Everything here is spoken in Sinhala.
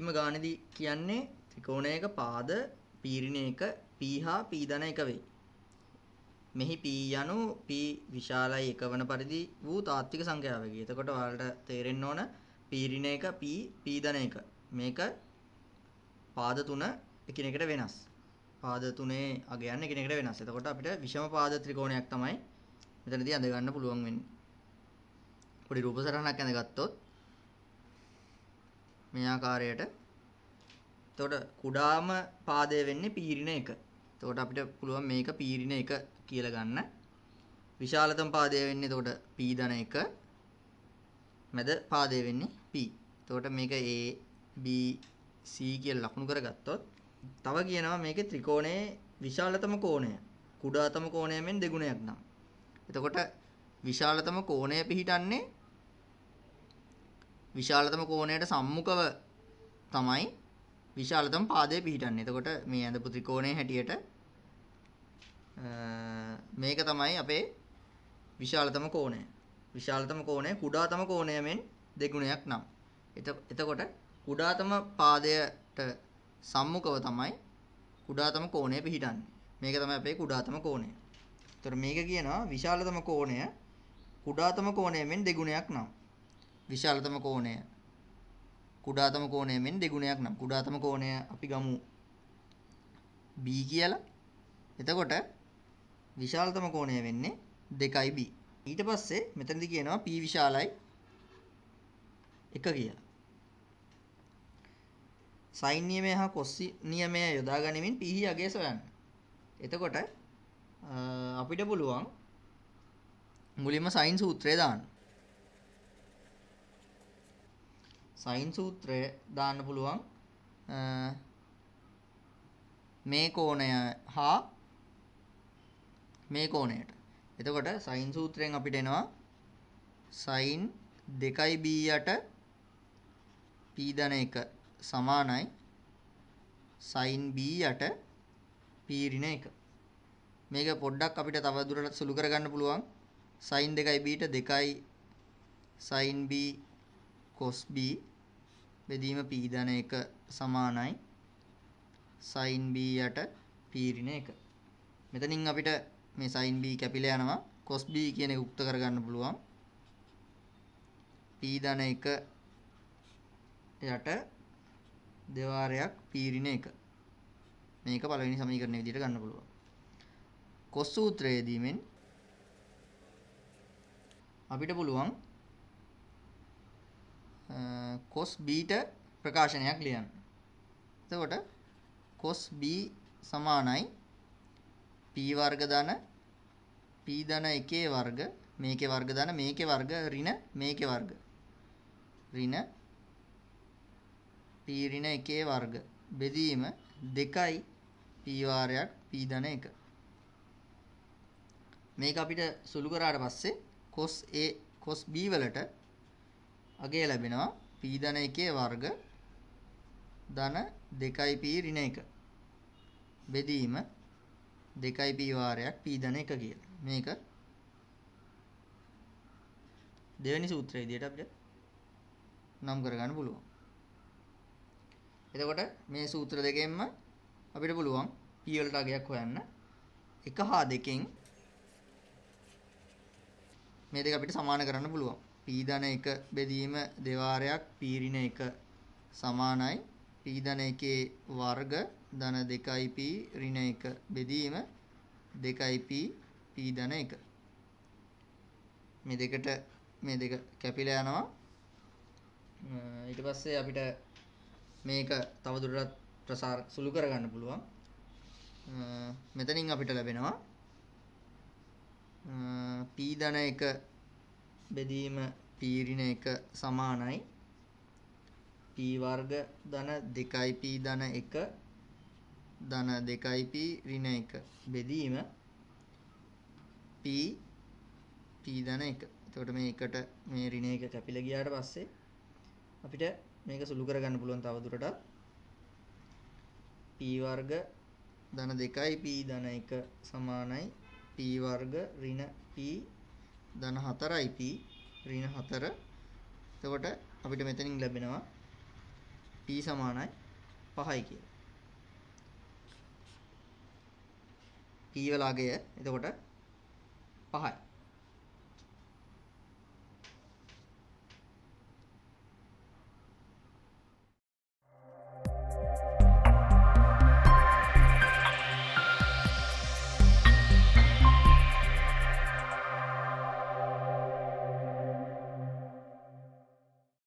අන්තිම ගානේදී කියන්නේ ත්‍රිකෝණයක පාද පීරිණ එක p හා p ධන එක වෙයි. මෙහි p යනු p විශාලයි එක වන පරිදි වූ තාත්වික සංඛ්‍යාවකි. එතකොට ඔයාලට තේරෙන්න ඕන පීරිණ එක p p ධන එක. මේක පාද තුන එකිනෙකට වෙනස්. පාද තුනේ අගයන් එකිනෙකට වෙනස්. එතකොට අපිට විෂම පාද ත්‍රිකෝණයක් තමයි මෙතනදී අඳ ගන්න පුළුවන් වෙන්නේ. පොඩි රූප සටහනක් අඳගත්තොත් මේ ආකාරයට එතකොට කුඩාම පාදය වෙන්නේ පීරින එක. එතකොට අපිට පුළුවන් මේක පීරින එක කියලා ගන්න. විශාලතම පාදය වෙන්නේ එතකොට p ධන 1. මැද පාදය වෙන්නේ p. එතකොට මේක a b c කියලා ලකුණු කරගත්තොත් තව කියනවා මේකේ ත්‍රිකෝණයේ විශාලතම කෝණය කුඩාතම කෝණයෙන් දෙගුණයක් නම්. එතකොට විශාලතම කෝණය පිහිටන්නේ විශාලතම කෝණයට සම්මුඛව තමයි විශාලතම පාදය පිහිටන්නේ. එතකොට මේ ඇඳපු ත්‍රිකෝණයේ හැටියට මේක තමයි අපේ විශාලතම කෝණය. විශාලතම කෝණය කුඩාතම කෝණය මෙන් දෙගුණයක් නම්. එතකොට කුඩාතම පාදයට සම්මුඛව තමයි කුඩාතම කෝණය පිහිටන්නේ. මේක තමයි අපේ කුඩාතම කෝණය. එතකොට මේක කියනවා විශාලතම කෝණය කුඩාතම කෝණයෙන් දෙගුණයක් නම්. විශාලතම කෝණය කුඩාතම කෝණය මෙන් දෙගුණයක් නම් කුඩාතම කෝණය අපි ගමු b කියලා. එතකොට විශාලතම කෝණය වෙන්නේ 2b. ඊට පස්සේ මෙතනදි කියනවා p විශාලයි 1 කියලා. sin නියමය හා cos නියමය යොදා ගනිමින් p හි අගය සොයන්න. එතකොට අපිට පුළුවන් මුලින්ම sin සූත්‍රය දාන්න. සයින් සූත්‍රය දාන්න පුළුවන් මේ කෝණය හා මේ කෝණයට. එතකොට සයින් සූත්‍රයෙන් අපිට එනවා සයින් 2b යට p ධන 1 සමානයි සයින් b යට p ඍණ 1. මේක පොඩ්ඩක් අපිට තව දුරටත් සුළු කරගන්න පුළුවන්. සයින් 2b ට 2යි සයින් b cos b බෙදීම p ධන 1 සමානයි sin b යට පීරිණ 1. මෙතනින් අපිට මේ sin b කැපිලා යනවා cos b කියන එක උක්ත කරගන්න පුළුවන්. p ධන 1 යට දෙවාරයක් පීරිණ 1. මේක පළවෙනි සමීකරණය විදිහට ගන්න පුළුවන්. cos සූත්‍රයේදී මෙන් අපිට පුළුවන් කොස් බීට ප්‍රකාශනයක් ලියන්න. එතකොට කොස් B සමානයි P වර්ග ධන P ධන 1 වර්ග මේකේ වර්ග ධන මේකේ වර්ග ඍණ මේකේ වර්ග ඍණ P ඍණ 1 වර්ග බෙදීම 2යි P වාරයක් P ධන 1 මේක අපිට සුළු කරාට පස්සේ cos A cos B වලට අගේ ලැබෙනවා p ධන 1 වර්ග ධන 2p ඍණ 1 බෙදීම 2p වාරයක් p ධන 1 කියලා. මේක දෙවෙනි සූත්‍රය විදිහට අපිට නම් කරගන්න පුළුවන්. එතකොට මේ සූත්‍ර දෙකෙන්ම අපිට පුළුවන් p වලට අගයක් හොයන්න. 1 හා 2 මේ දෙක අපිට සමාන කරන්න පුළුවන්. පීඩන 1 බෙදීම දෙවාරයක් පීරින 1 සමානයි පීඩන 1 වර්ග ධන 2p ඍණ 1 බෙදීම 2p පීඩන 1 මේ දෙකට මේ දෙක කැපිලා යනවා ඊට පස්සේ අපිට මේක තවදුරටත් ප්‍රසාර සුළු කරගන්න පුළුවන් මෙතනින් අපිට ලැබෙනවා පීඩන 1 බෙදීම පීරින එක සමානයි p වර්ග ධන 2p ධන 1 ධන 2p ඍණ 1 බෙදීම p p ධන 1. එතකොට මේ එකට මේ ඍණ 1 කැපිලා ගියාට පස්සේ අපිට මේක සුළු කරගන්න පුළුවන් තව දුරටත් p වර්ග ධන 2p ධන 1 සමානයි p වර්ග ඍණ p ධන 4යි p ඍණ 4 එතකොට අපිට මෙතනින් ලැබෙනවා p සමානයි 5යි කියලා. p වල අගය එතකොට 5යි.